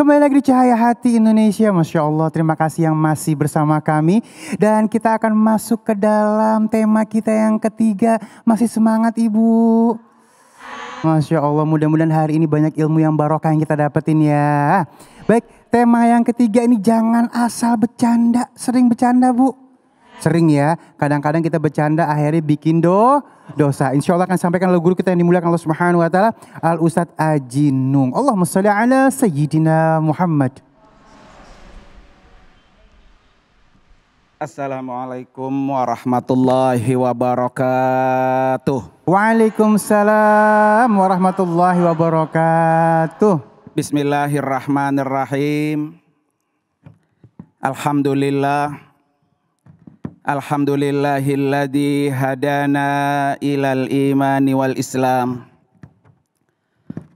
Kembali lagi di Cahaya Hati Indonesia, Masya Allah terima kasih yang masih bersama kami. Dan kita akan masuk ke dalam tema kita yang ketiga, masih semangat Ibu. Masya Allah mudah-mudahan hari ini banyak ilmu yang barokah yang kita dapetin ya. Baik tema yang ketiga ini jangan asal bercanda, sering bercanda Bu. Sering ya, kadang-kadang kita bercanda akhirnya bikin do dosa. Insya Allah akan sampaikan oleh guru kita yang dimuliakan Allah Subhanahu Wa Taala, Al Ustadz Ajinung. Allahumma salli ala Sayyidina Muhammad. Assalamualaikum warahmatullahi wabarakatuh. Waalaikumsalam warahmatullahi wabarakatuh. Bismillahirrahmanirrahim. Alhamdulillah. Alhamdulillahilladzi hadana ilal imani wal islam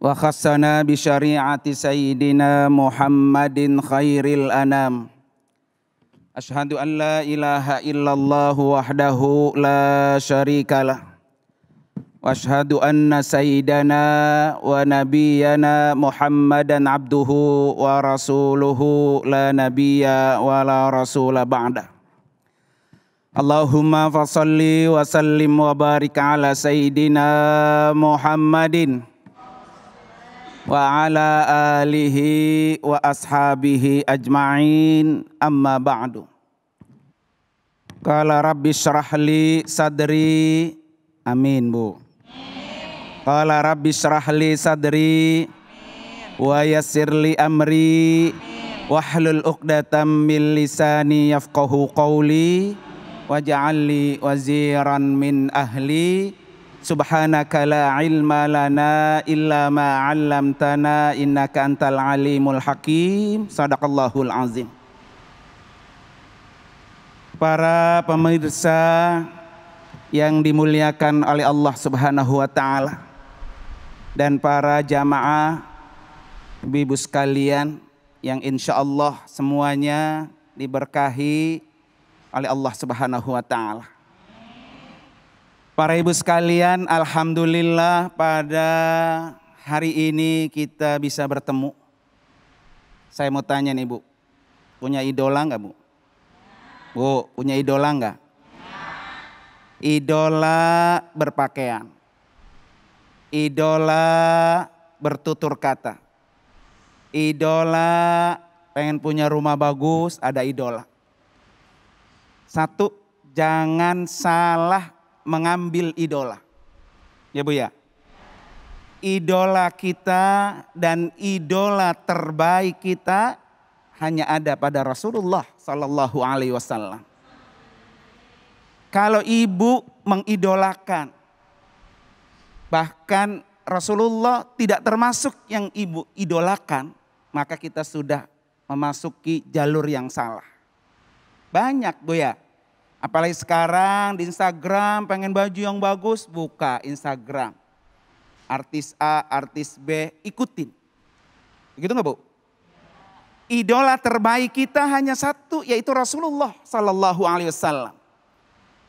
wa khassana bi syari'ati sayyidina Muhammadin khairil anam Ashhadu an la ilaha illallah wahdahu la syarikalah واشهد ان سيدنا ونبينا محمدا عبده la لا نبي ولا رسول بعده اللهم فصل وسلم وبارك على سيدنا محمد وعلى آله وأصحابه أجمعين أما بعد قال ربي اشرح لي صدري أمين بو قال ربي اشرح لي صدري ويسر لي أمري واحلل عقدة من لساني يفقه قولي waj'alni waziran min ahli subhanaka la ilma lana illa ma 'allamtana innaka antal alimul hakim sadaqallahul azim Para pemirsa yang dimuliakan oleh Allah Subhanahu wa taala dan para jamaah ibu sekalian yang insya Allah semuanya diberkahi oleh Allah Subhanahu wa taala. Para ibu sekalian, alhamdulillah pada hari ini kita bisa bertemu. Saya mau tanya nih, Bu. Punya idola nggak, Bu? Bu, punya idola nggak? Idola berpakaian. Idola bertutur kata. Idola pengen punya rumah bagus, ada idola. Satu, jangan salah mengambil idola. Ya Bu ya. Idola kita dan idola terbaik kita hanya ada pada Rasulullah Sallallahu Alaihi Wasallam. Kalau ibu mengidolakan, bahkan Rasulullah tidak termasuk yang ibu idolakan, maka kita sudah memasuki jalur yang salah. Banyak bu ya Apalagi sekarang di Instagram pengen baju yang bagus, buka Instagram. Artis A, artis B, ikutin. Begitu nggak Bu? Idola terbaik kita hanya satu yaitu Rasulullah Sallallahu Alaihi Wasallam.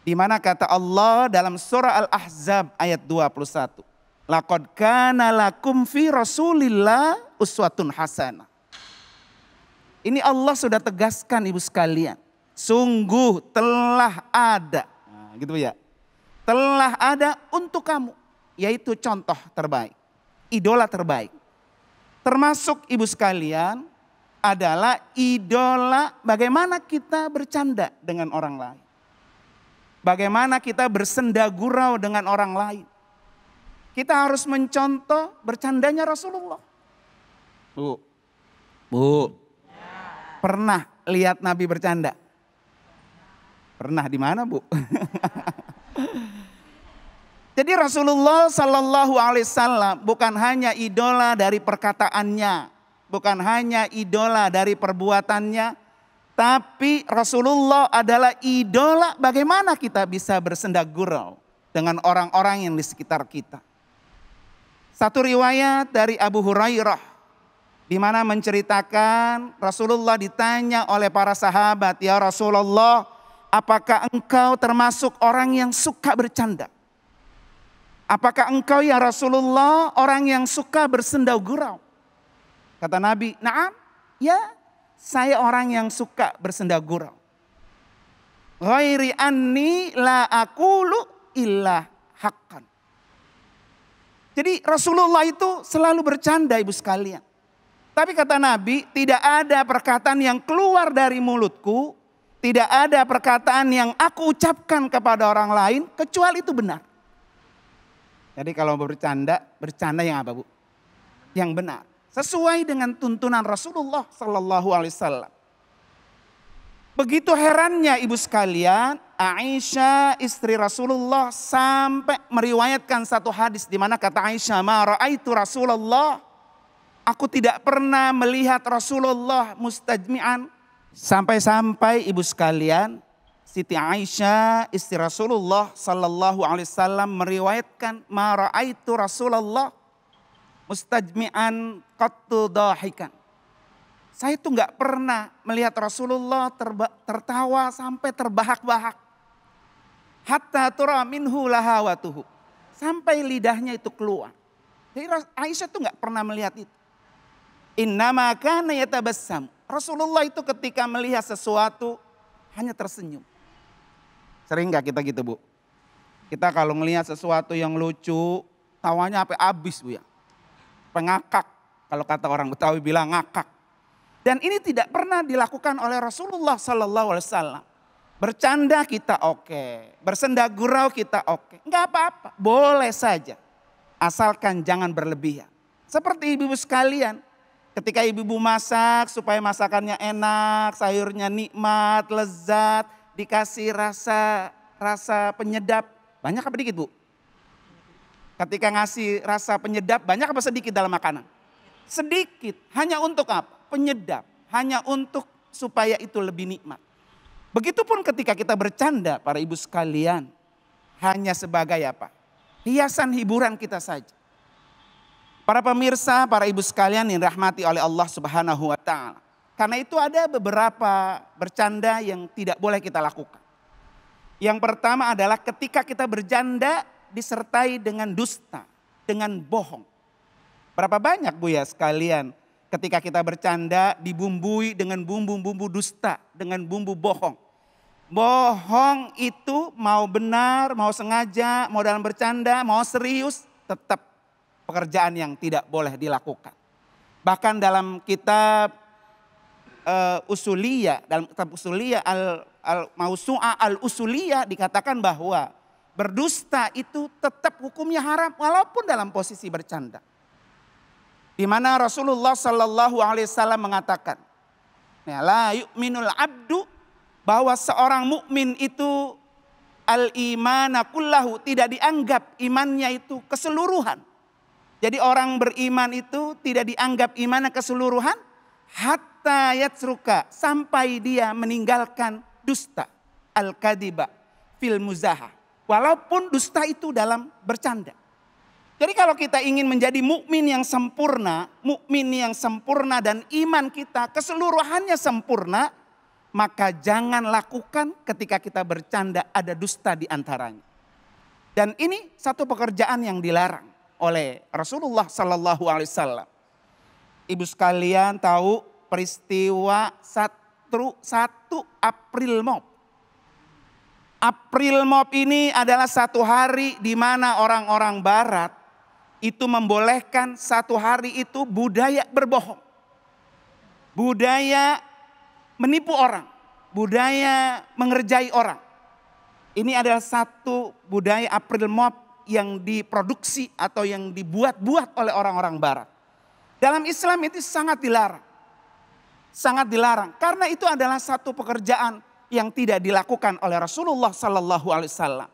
Di mana kata Allah dalam surah Al-Ahzab ayat 21. Laqad kana lakum fi Rasulillah uswatun hasanah. Ini Allah sudah tegaskan ibu sekalian Sungguh telah ada. Nah, gitu ya. Telah ada untuk kamu. Yaitu contoh terbaik. Idola terbaik. Termasuk ibu sekalian adalah idola bagaimana kita bercanda dengan orang lain. Bagaimana kita bersenda gurau dengan orang lain. Kita harus mencontoh bercandanya Rasulullah. Bu, bu, pernah lihat Nabi bercanda? Pernah di mana, Bu? Jadi Rasulullah Sallallahu Alaihi Wasallam bukan hanya idola dari perkataannya, bukan hanya idola dari perbuatannya, tapi Rasulullah adalah idola bagaimana kita bisa bersenda gurau dengan orang-orang yang di sekitar kita. Satu riwayat dari Abu Hurairah di mana menceritakan Rasulullah ditanya oleh para sahabat, "Ya Rasulullah, Apakah engkau termasuk orang yang suka bercanda? Apakah engkau ya Rasulullah orang yang suka bersendau gurau? Kata Nabi, naam, ya saya orang yang suka bersendau gurau. Ghairi anni la akulu illa haqqan. Jadi Rasulullah itu selalu bercanda ibu sekalian. Tapi kata Nabi, tidak ada perkataan yang keluar dari mulutku tidak ada perkataan yang aku ucapkan kepada orang lain kecuali itu benar. Jadi kalau bercanda, bercanda yang apa Bu? Yang benar. Sesuai dengan tuntunan Rasulullah Sallallahu Alaihi Wasallam. Begitu herannya ibu sekalian, Aisyah istri Rasulullah sampai meriwayatkan satu hadis di mana kata Aisyah, "Ma itu Rasulullah." Aku tidak pernah melihat Rasulullah mustajmi'an Sampai-sampai ibu sekalian, Siti Aisyah istri Rasulullah sallallahu alaihi wasallam meriwayatkan maraaitu Rasulullah mustajmi'an qattu dahikan. Saya itu nggak pernah melihat Rasulullah terba, tertawa sampai terbahak-bahak. Hatta tura minhu lahawatuhu. Sampai lidahnya itu keluar. Jadi Aisyah itu nggak pernah melihat itu. Innamakana yatabassam. Rasulullah itu ketika melihat sesuatu hanya tersenyum. Sering gak kita gitu bu? Kita kalau melihat sesuatu yang lucu, tawanya apa abis bu ya. Pengakak, kalau kata orang Betawi bilang ngakak. Dan ini tidak pernah dilakukan oleh Rasulullah Sallallahu Alaihi Wasallam. Bercanda kita oke, okay. bersenda gurau kita oke, okay. nggak apa-apa, boleh saja, asalkan jangan berlebihan. Seperti ibu-ibu sekalian, Ketika ibu-ibu masak supaya masakannya enak, sayurnya nikmat, lezat, dikasih rasa rasa penyedap. Banyak apa dikit, Bu? Ketika ngasih rasa penyedap, banyak apa sedikit dalam makanan? Sedikit. Hanya untuk apa? Penyedap. Hanya untuk supaya itu lebih nikmat. Begitupun ketika kita bercanda, para ibu sekalian, hanya sebagai apa? Hiasan hiburan kita saja. Para pemirsa, para ibu sekalian yang dirahmati oleh Allah Subhanahu wa taala. Karena itu ada beberapa bercanda yang tidak boleh kita lakukan. Yang pertama adalah ketika kita bercanda disertai dengan dusta, dengan bohong. Berapa banyak Bu ya sekalian ketika kita bercanda dibumbui dengan bumbu-bumbu dusta, dengan bumbu bohong. Bohong itu mau benar, mau sengaja, mau dalam bercanda, mau serius, tetap pekerjaan yang tidak boleh dilakukan. Bahkan dalam kitab uh, usulia, dalam kitab usulia al, al mausua al usulia dikatakan bahwa berdusta itu tetap hukumnya haram walaupun dalam posisi bercanda. Di mana Rasulullah Shallallahu Alaihi Wasallam mengatakan, ya, la yu'minul abdu bahwa seorang mukmin itu al imana kullahu tidak dianggap imannya itu keseluruhan jadi orang beriman itu tidak dianggap imannya keseluruhan. Hatta yatsruka. Sampai dia meninggalkan dusta. Al-kadiba. Fil muzaha. Walaupun dusta itu dalam bercanda. Jadi kalau kita ingin menjadi mukmin yang sempurna, mukmin yang sempurna dan iman kita keseluruhannya sempurna, maka jangan lakukan ketika kita bercanda ada dusta di antaranya. Dan ini satu pekerjaan yang dilarang oleh Rasulullah Sallallahu Alaihi Wasallam. Ibu sekalian tahu peristiwa satu 1 April Mop. April Mop ini adalah satu hari di mana orang-orang Barat itu membolehkan satu hari itu budaya berbohong. Budaya menipu orang. Budaya mengerjai orang. Ini adalah satu budaya April Mop yang diproduksi atau yang dibuat-buat oleh orang-orang barat. Dalam Islam itu sangat dilarang. Sangat dilarang karena itu adalah satu pekerjaan yang tidak dilakukan oleh Rasulullah sallallahu alaihi wasallam.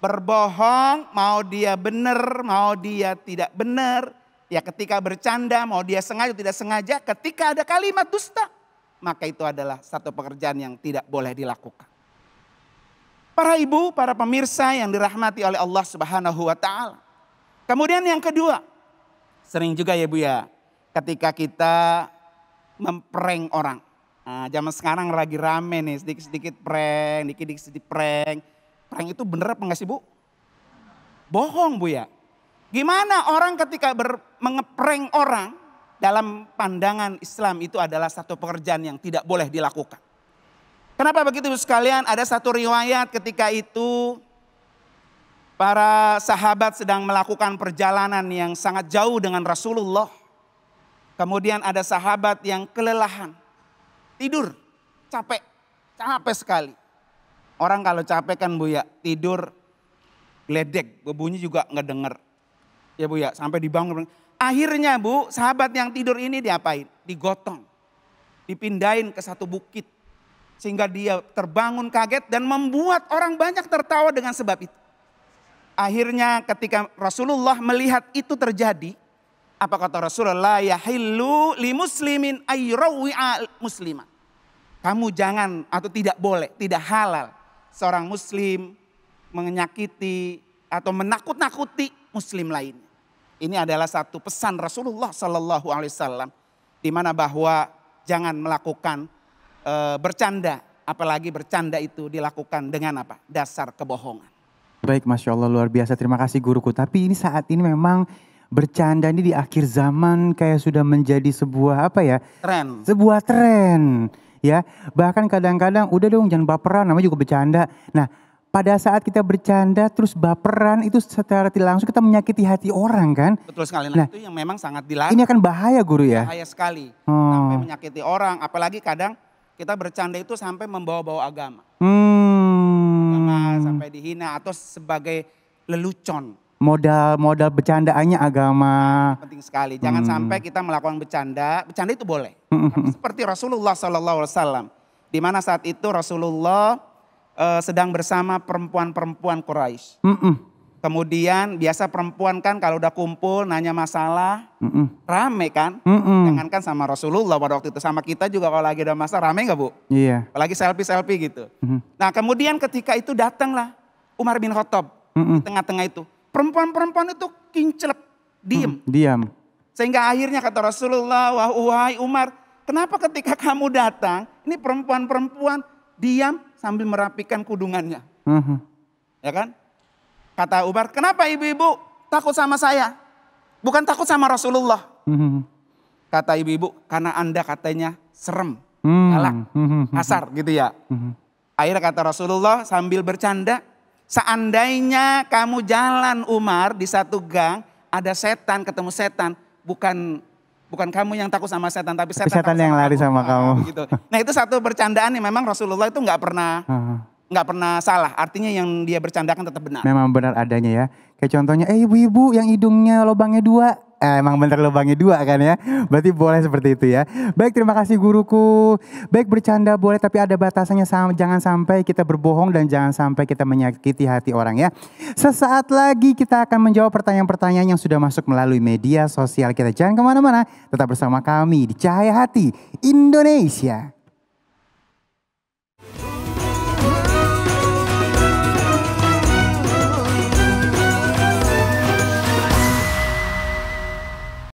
Berbohong mau dia benar, mau dia tidak benar, ya ketika bercanda mau dia sengaja tidak sengaja, ketika ada kalimat dusta, maka itu adalah satu pekerjaan yang tidak boleh dilakukan. Para ibu, para pemirsa yang dirahmati oleh Allah Subhanahu wa taala. Kemudian yang kedua, sering juga ya Bu ya, ketika kita memprank orang. Nah, zaman sekarang lagi rame nih, sedikit-sedikit prank, dikit-dikit sedikit prank. Prank itu bener apa enggak sih Bu? Bohong Bu ya. Gimana orang ketika ber, mengeprank orang dalam pandangan Islam itu adalah satu pekerjaan yang tidak boleh dilakukan. Kenapa begitu sekalian? Ada satu riwayat ketika itu para sahabat sedang melakukan perjalanan yang sangat jauh dengan Rasulullah. Kemudian ada sahabat yang kelelahan, tidur, capek, capek sekali. Orang kalau capek kan Bu ya, tidur gledek, bunyi juga nggak denger. Ya Bu ya, sampai dibangun. Akhirnya Bu, sahabat yang tidur ini diapain? Digotong, dipindahin ke satu bukit sehingga dia terbangun kaget dan membuat orang banyak tertawa dengan sebab itu. Akhirnya ketika Rasulullah melihat itu terjadi, apa kata Rasulullah? Ya hilu li muslimin muslima. muslimah. Kamu jangan atau tidak boleh, tidak halal seorang muslim menyakiti atau menakut-nakuti muslim lain Ini adalah satu pesan Rasulullah SAW. Alaihi Wasallam di mana bahwa jangan melakukan e, bercanda, apalagi bercanda itu dilakukan dengan apa? Dasar kebohongan. Baik, masya Allah luar biasa. Terima kasih guruku. Tapi ini saat ini memang bercanda ini di akhir zaman kayak sudah menjadi sebuah apa ya? Tren. Sebuah tren. Ya, bahkan kadang-kadang udah dong jangan baperan namanya juga bercanda. Nah, pada saat kita bercanda terus baperan itu secara tidak langsung kita menyakiti hati orang kan? Betul sekali. Nah, nah itu yang memang sangat dilarang. Ini akan bahaya guru ya. Bahaya sekali. Hmm. Sampai menyakiti orang, apalagi kadang kita bercanda itu sampai membawa-bawa agama. Hmm. Agama sampai dihina atau sebagai lelucon. Modal modal bercandaannya agama. Nah, penting sekali. Jangan hmm. sampai kita melakukan bercanda. Bercanda itu boleh. Hmm. Tapi seperti Rasulullah Sallallahu Alaihi Wasallam, di mana saat itu Rasulullah uh, sedang bersama perempuan-perempuan Quraisy. hmm. Kemudian biasa perempuan kan kalau udah kumpul nanya masalah, Mm-mm. rame kan? Mm-mm. Jangankan sama Rasulullah pada waktu itu, sama kita juga kalau lagi ada masalah rame nggak bu? Iya. Yeah. Apalagi selfie-selfie gitu. Mm-hmm. Nah kemudian ketika itu datanglah Umar bin Khattab Mm-mm. di tengah-tengah itu. Perempuan-perempuan itu kincelep, diem. Mm, diam. Sehingga akhirnya kata Rasulullah, wah wahai Umar, kenapa ketika kamu datang, ini perempuan-perempuan diam sambil merapikan kudungannya. Mm-hmm. Ya kan? Kata Umar, kenapa ibu-ibu takut sama saya? Bukan takut sama Rasulullah. Hmm. Kata ibu-ibu, karena anda katanya serem, hmm. galak, hmm. Hmm. hmm. kasar gitu ya. Hmm. Akhirnya kata Rasulullah sambil bercanda, seandainya kamu jalan Umar di satu gang, ada setan ketemu setan, bukan bukan kamu yang takut sama setan tapi setan, setan yang sama lari sama nah, kamu. Gitu. Nah itu satu bercandaan yang memang Rasulullah itu nggak pernah nggak pernah salah. Artinya yang dia bercandakan tetap benar. Memang benar adanya ya. Kayak contohnya, eh ibu-ibu yang hidungnya lubangnya dua. Eh, emang bener lubangnya dua kan ya. Berarti boleh seperti itu ya. Baik terima kasih guruku. Baik bercanda boleh tapi ada batasannya. Jangan sampai kita berbohong dan jangan sampai kita menyakiti hati orang ya. Sesaat lagi kita akan menjawab pertanyaan-pertanyaan yang sudah masuk melalui media sosial kita. Jangan kemana-mana. Tetap bersama kami di Cahaya Hati Indonesia.